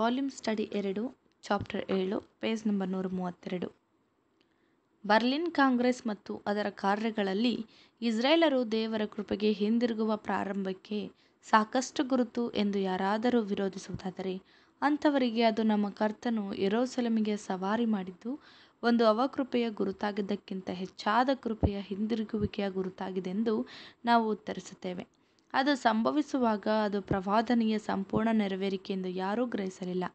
Volume study ಎರಡು chapter ಏಳು page number ನೂರ ಮೂವತ್ತೆರಡು ಬರ್ಲಿನ್ ಕಾಂಗ್ರೆಸ್ ಮತ್ತು ಅದರ ಕಾರ್ಯಗಳಲ್ಲಿ ಇಸ್ರೇಲರು ದೇವರ ಕೃಪೆಗೆ ಹಿಂದಿರುಗುವ ಪ್ರಾರಂಭಕ್ಕೆ ಸಾಕಷ್ಟು ಗುರುತು ಎಂದು ಯಾರಾದರೂ ವಿರೋಧಿಸುವುದಾದರೆ ಅಂಥವರಿಗೆ ಅದು ನಮ್ಮ ಕರ್ತನು ಎರೋಸೆಲಮಿಗೆ ಸವಾರಿ ಮಾಡಿದ್ದು ಒಂದು ಅವಕೃಪೆಯ ಗುರುತಾಗಿದ್ದಕ್ಕಿಂತ ಹೆಚ್ಚಾದ ಕೃಪೆಯ ಹಿಂದಿರುಗುವಿಕೆಯ ಗುರುತಾಗಿದೆ ಎಂದು ನಾವು ಉತ್ತರಿಸುತ್ತೇವೆ ಅದು ಸಂಭವಿಸುವಾಗ ಅದು ಪ್ರವಾದನೀಯ ಸಂಪೂರ್ಣ ನೆರವೇರಿಕೆ ಎಂದು ಯಾರೂ ಗ್ರಹಿಸಲಿಲ್ಲ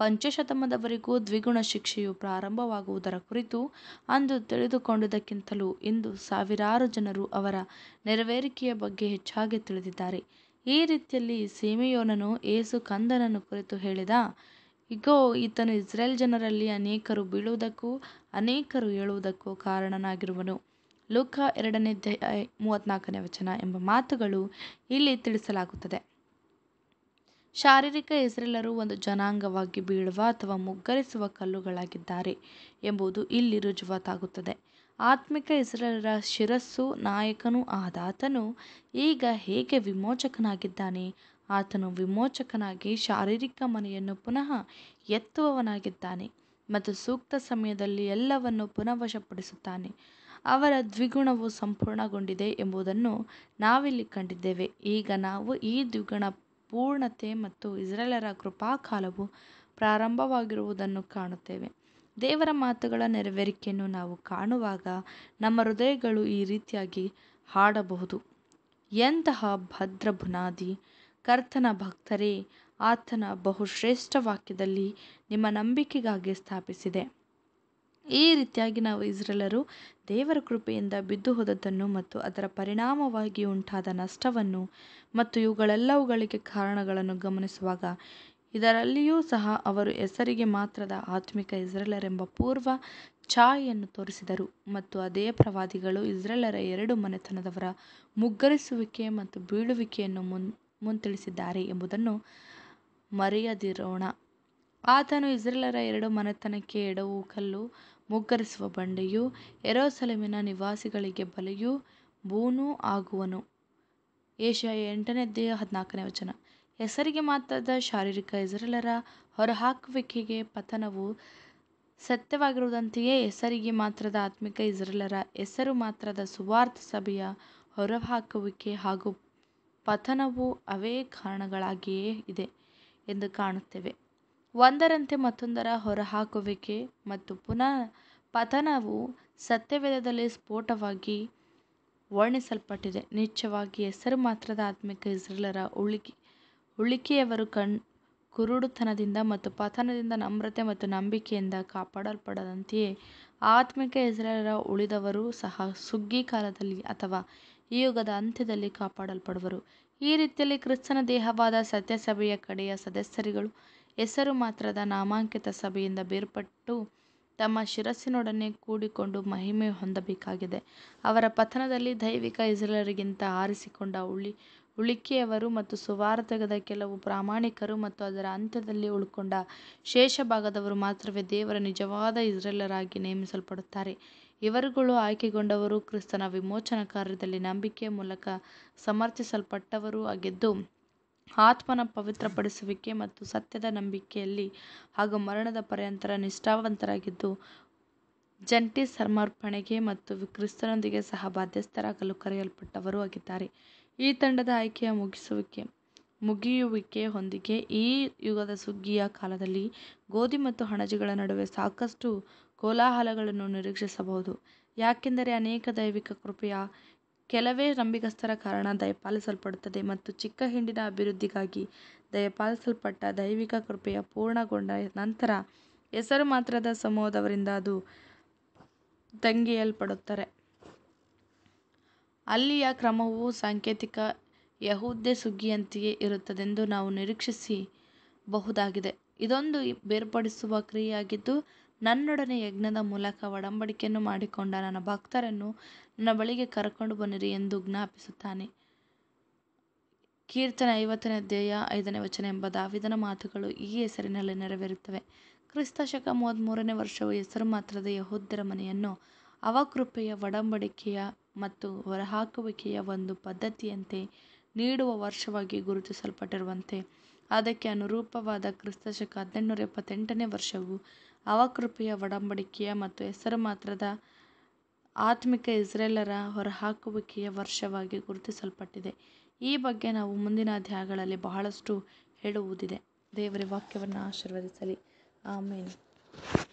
ಪಂಚಶತಮದವರೆಗೂ ದ್ವಿಗುಣ ಶಿಕ್ಷೆಯು ಪ್ರಾರಂಭವಾಗುವುದರ ಕುರಿತು ಅಂದು ತಿಳಿದುಕೊಂಡುದಕ್ಕಿಂತಲೂ ಇಂದು ಸಾವಿರಾರು ಜನರು ಅವರ ನೆರವೇರಿಕೆಯ ಬಗ್ಗೆ ಹೆಚ್ಚಾಗಿ ತಿಳಿದಿದ್ದಾರೆ ಈ ರೀತಿಯಲ್ಲಿ ಸೀಮೆಯೋನನು ಏಸು ಕಂದನನ್ನು ಕುರಿತು ಹೇಳಿದ ಇಗೋ ಈತನು ಇಸ್ರೇಲ್ ಜನರಲ್ಲಿ ಅನೇಕರು ಬೀಳುವುದಕ್ಕೂ ಅನೇಕರು ಏಳುವುದಕ್ಕೂ ಕಾರಣನಾಗಿರುವನು ಲುಖ ಎರಡನೇ ಅಧ್ಯಾಯ ಮೂವತ್ನಾಲ್ಕನೇ ವಚನ ಎಂಬ ಮಾತುಗಳು ಇಲ್ಲಿ ತಿಳಿಸಲಾಗುತ್ತದೆ ಶಾರೀರಿಕ ಇಸ್ರೇಲರು ಒಂದು ಜನಾಂಗವಾಗಿ ಬೀಳುವ ಅಥವಾ ಮುಗ್ಗರಿಸುವ ಕಲ್ಲುಗಳಾಗಿದ್ದಾರೆ ಎಂಬುದು ಇಲ್ಲಿ ರುಜುವಾತಾಗುತ್ತದೆ ಆತ್ಮಿಕ ಇಸ್ರೇಲರ ಶಿರಸ್ಸು ನಾಯಕನೂ ಆತನು ಈಗ ಹೇಗೆ ವಿಮೋಚಕನಾಗಿದ್ದಾನೆ ಆತನು ವಿಮೋಚಕನಾಗಿ ಶಾರೀರಿಕ ಮನೆಯನ್ನು ಪುನಃ ಎತ್ತುವವನಾಗಿದ್ದಾನೆ ಮತ್ತು ಸೂಕ್ತ ಸಮಯದಲ್ಲಿ ಎಲ್ಲವನ್ನು ವಶಪಡಿಸುತ್ತಾನೆ ಅವರ ದ್ವಿಗುಣವು ಸಂಪೂರ್ಣಗೊಂಡಿದೆ ಎಂಬುದನ್ನು ನಾವಿಲ್ಲಿ ಕಂಡಿದ್ದೇವೆ ಈಗ ನಾವು ಈ ದ್ವಿಗುಣ ಪೂರ್ಣತೆ ಮತ್ತು ಇಸ್ರೇಲರ ಕೃಪಾಕಾಲವು ಪ್ರಾರಂಭವಾಗಿರುವುದನ್ನು ಕಾಣುತ್ತೇವೆ ದೇವರ ಮಾತುಗಳ ನೆರವೇರಿಕೆಯನ್ನು ನಾವು ಕಾಣುವಾಗ ನಮ್ಮ ಹೃದಯಗಳು ಈ ರೀತಿಯಾಗಿ ಹಾಡಬಹುದು ಎಂತಹ ಭದ್ರ ಬುನಾದಿ ಕರ್ತನ ಭಕ್ತರೇ ಆತನ ಬಹುಶ್ರೇಷ್ಠ ವಾಕ್ಯದಲ್ಲಿ ನಿಮ್ಮ ನಂಬಿಕೆಗಾಗಿ ಸ್ಥಾಪಿಸಿದೆ ಈ ರೀತಿಯಾಗಿ ನಾವು ಇಸ್ರೇಲರು ದೇವರ ಕೃಪೆಯಿಂದ ಬಿದ್ದು ಹೋದದ್ದನ್ನು ಮತ್ತು ಅದರ ಪರಿಣಾಮವಾಗಿ ಉಂಟಾದ ನಷ್ಟವನ್ನು ಮತ್ತು ಇವುಗಳೆಲ್ಲವುಗಳಿಗೆ ಕಾರಣಗಳನ್ನು ಗಮನಿಸುವಾಗ ಇದರಲ್ಲಿಯೂ ಸಹ ಅವರು ಹೆಸರಿಗೆ ಮಾತ್ರದ ಆತ್ಮಿಕ ಇಸ್ರೇಲರೆಂಬ ಪೂರ್ವ ಛಾಯೆಯನ್ನು ತೋರಿಸಿದರು ಮತ್ತು ಅದೇ ಪ್ರವಾದಿಗಳು ಇಸ್ರೇಲರ ಎರಡು ಮನೆತನದವರ ಮುಗ್ಗರಿಸುವಿಕೆ ಮತ್ತು ಬೀಳುವಿಕೆಯನ್ನು ಮುನ್ ಮುಂತಿಳಿಸಿದ್ದಾರೆ ಎಂಬುದನ್ನು ಮರೆಯದಿರೋಣ ಆತನು ಇಸ್ರೇಲರ ಎರಡು ಮನೆತನಕ್ಕೆ ಎಡವು ಕಲ್ಲು ಮುಗ್ಗರಿಸುವ ಬಂಡೆಯು ಯೆರೂಸಲೇಮಿನ ನಿವಾಸಿಗಳಿಗೆ ಬಲೆಯೂ ಬೂನೂ ಆಗುವನು. ಏಷ್ಯಾ ಎಂಟನೇ ಹದಿನಾಲ್ಕನೇ ವಚನ. ಹೆಸರಿಗೆ ಮಾತ್ರದ ಶಾರೀರಿಕ ಇಸ್ರೇಲರ ಹೊರಹಾಕುವಿಕೆಗೆ ಪತನವು ಸತ್ಯವಾಗಿರುವುದಂತೆಯೇ ಹೆಸರಿಗೆ ಮಾತ್ರದ ಆತ್ಮಿಕ ಇಸ್ರೇಲರ ಹೆಸರು ಮಾತ್ರದ ಸುವಾರ್ತ ಸಭೆಯ ಹೊರಹಾಕುವಿಕೆ ಹಾಗೂ ಪತನವು ಅವೇ ಕಾರಣಗಳಾಗಿಯೇ ಇದೆ ಎಂದು ಕಾಣುತ್ತೇವೆ. ಒಂದರಂತೆ ಮತ್ತೊಂದರ ಹೊರಹಾಕುವಿಕೆ ಮತ್ತು ಪುನಃ ಪತನವು ಸತ್ಯವೇದದಲ್ಲಿ ಸ್ಫೋಟವಾಗಿ ವರ್ಣಿಸಲ್ಪಟ್ಟಿದೆ ನಿಜವಾಗಿ ಹೆಸರು ಮಾತ್ರದ ಆತ್ಮಿಕ ಇಸ್ರೇಲರ ಉಳಿಕೆ ಉಳಿಕೆಯವರು ಕಣ್ ಕುರುಡುತನದಿಂದ ಮತ್ತು ಪತನದಿಂದ ನಮ್ರತೆ ಮತ್ತು ನಂಬಿಕೆಯಿಂದ ಕಾಪಾಡಲ್ಪಡದಂತೆಯೇ ಆತ್ಮಿಕ ಇಸ್ರೇಲರ ಉಳಿದವರು ಸಹ ಸುಗ್ಗಿ ಕಾಲದಲ್ಲಿ ಅಥವಾ ಈ ಯುಗದ ಅಂತ್ಯದಲ್ಲಿ ಕಾಪಾಡಲ್ಪಡುವರು ಈ ರೀತಿಯಲ್ಲಿ ಕ್ರಿಸ್ತನ ದೇಹವಾದ ಸತ್ಯಸಭೆಯ ಕಡೆಯ ಸದಸ್ಯರುಗಳು ಹೆಸರು ಮಾತ್ರದ ನಾಮಾಂಕಿತ ಸಭೆಯಿಂದ ಬೇರ್ಪಟ್ಟು ತಮ್ಮ ಶಿರಸ್ಸಿನೊಡನೆ ಕೂಡಿಕೊಂಡು ಮಹಿಮೆ ಹೊಂದಬೇಕಾಗಿದೆ. ಅವರ ಪತನದಲ್ಲಿ ದೈವಿಕ ಇಸ್ರೇಲರಿಗಿಂತ ಆರಿಸಿಕೊಂಡ ಉಳಿ ಉಳಿಕೆಯವರು ಮತ್ತು ಸುವಾರ್ತೆಗೆ ಕೆಲವು ಪ್ರಾಮಾಣಿಕರು ಮತ್ತು ಅದರ ಅಂತ್ಯದಲ್ಲಿ ಉಳ್ಕೊಂಡ ಶೇಷ ಭಾಗದವರು ಮಾತ್ರವೇ ದೇವರ ನಿಜವಾದ ಇಸ್ರೇಲರಾಗಿ ನೇಮಿಸಲ್ಪಡುತ್ತಾರೆ. ಇವರುಗಳು ಆಯ್ಕೆಗೊಂಡವರು, ಕ್ರಿಸ್ತನ ವಿಮೋಚನಾ ಕಾರ್ಯದಲ್ಲಿ ನಂಬಿಕೆಯ ಮೂಲಕ ಸಮರ್ಥಿಸಲ್ಪಟ್ಟವರೂ ಆಗಿದ್ದು, ಆತ್ಮನ ಪವಿತ್ರಪಡಿಸುವಿಕೆ ಮತ್ತು ಸತ್ಯದ ನಂಬಿಕೆಯಲ್ಲಿ ಹಾಗೂ ಮರಣದ ಪರ್ಯಂತರ ನಿಷ್ಠಾವಂತರಾಗಿದ್ದು ಜಂಟಿ ಸಮರ್ಪಣೆಗೆ ಮತ್ತು ಕ್ರಿಸ್ತನೊಂದಿಗೆ ಸಹ ಬಾಧ್ಯಸ್ಥರಾಗಲು ಕರೆಯಲ್ಪಟ್ಟವರು ಆಗಿದ್ದಾರೆ ಈ ತಂಡದ ಆಯ್ಕೆಯ ಮುಗಿಸುವಿಕೆ ಮುಗಿಯುವಿಕೆ ಹೊಂದಿಗೆ ಈ ಯುಗದ ಸುಗ್ಗಿಯ ಕಾಲದಲ್ಲಿ ಗೋಧಿ ಮತ್ತು ಹಣಜಿಗಳ ನಡುವೆ ಸಾಕಷ್ಟು ಕೋಲಾಹಲಗಳನ್ನು ನಿರೀಕ್ಷಿಸಬಹುದು ಯಾಕೆಂದರೆ ಅನೇಕ ದೈವಿಕ ಕೃಪೆಯ ಕೆಲವೇ ನಂಬಿಗಸ್ತರ ಕಾರಣ ದಯಪಾಲಿಸಲ್ಪಡುತ್ತದೆ ಮತ್ತು ಚಿಕ್ಕ ಹಿಂಡಿನ ಅಭಿವೃದ್ಧಿಗಾಗಿ ದಯಪಾಲಿಸಲ್ಪಟ್ಟ ದೈವಿಕ ಕೃಪೆಯ ಪೂರ್ಣಗೊಂಡ ನಂತರ ಹೆಸರು ಮಾತ್ರದ ಸಮೂಹದವರಿಂದ ಅದು ತಂಗಿಯಲ್ಪಡುತ್ತಾರೆ ಅಲ್ಲಿಯ ಕ್ರಮವು ಸಾಂಕೇತಿಕ ಯಹುದ್ದೆ ಸುಗ್ಗಿಯಂತೆಯೇ ಇರುತ್ತದೆಂದು ನಾವು ನಿರೀಕ್ಷಿಸಬಹುದಾಗಿದೆ ಇದೊಂದು ಬೇರ್ಪಡಿಸುವ ಕ್ರಿಯೆಯಾಗಿದ್ದು ನನ್ನೊಡನೆ ಯಜ್ಞದ ಮೂಲಕ ಒಡಂಬಡಿಕೆಯನ್ನು ಮಾಡಿಕೊಂಡ ನನ್ನ ಭಕ್ತರನ್ನು ನನ್ನ ಬಳಿಗೆ ಕರ್ಕೊಂಡು ಬನ್ನಿರಿ ಎಂದು ಜ್ಞಾಪಿಸುತ್ತಾನೆ ಕೀರ್ತನ ಐವತ್ತನೇ ಅಧ್ಯಾಯ ಐದನೇ ವಚನ ಎಂಬ ದಾವಿದನ ಮಾತುಗಳು ಈ ಹೆಸರಿನಲ್ಲಿ ನೆರವೇರುತ್ತವೆ ಕ್ರಿಸ್ತ ಶಕ ಮೂವತ್ತ್ಮೂರನೇ ವರ್ಷವು ಹೆಸರು ಮಾತ್ರದ ಯಹೋದ್ಯರ ಮನೆಯನ್ನು ಅವಕೃಪೆಯ ಒಡಂಬಡಿಕೆಯ ಮತ್ತು ಹೊರಹಾಕುವಿಕೆಯ ಒಂದು ಪದ್ಧತಿಯಂತೆ ನೀಡುವ ವರ್ಷವಾಗಿ ಗುರುತಿಸಲ್ಪಟ್ಟಿರುವಂತೆ ಅದಕ್ಕೆ ಅನುರೂಪವಾದ ಕ್ರಿಸ್ತಶಕ ಶಕ ಎಪ್ಪತ್ತೆಂಟನೇ ವರ್ಷವು ಅವಕೃಪೆಯ ಒಡಂಬಡಿಕೆಯ ಮತ್ತು ಹೆಸರು ಮಾತ್ರದ ಆತ್ಮಿಕ ಇಸ್ರೇಲರ ಹೊರಹಾಕುವಿಕೆಯ ವರ್ಷವಾಗಿ ಗುರುತಿಸಲ್ಪಟ್ಟಿದೆ ಈ ಬಗ್ಗೆ ನಾವು ಮುಂದಿನ ಅಧ್ಯಾಯಗಳಲ್ಲಿ ಬಹಳಷ್ಟು ಹೇಳುವುದಿದೆ ದೇವರ ವಾಕ್ಯವನ್ನು ಆಶೀರ್ವದಿಸಲಿ ಆಮೇಲೆ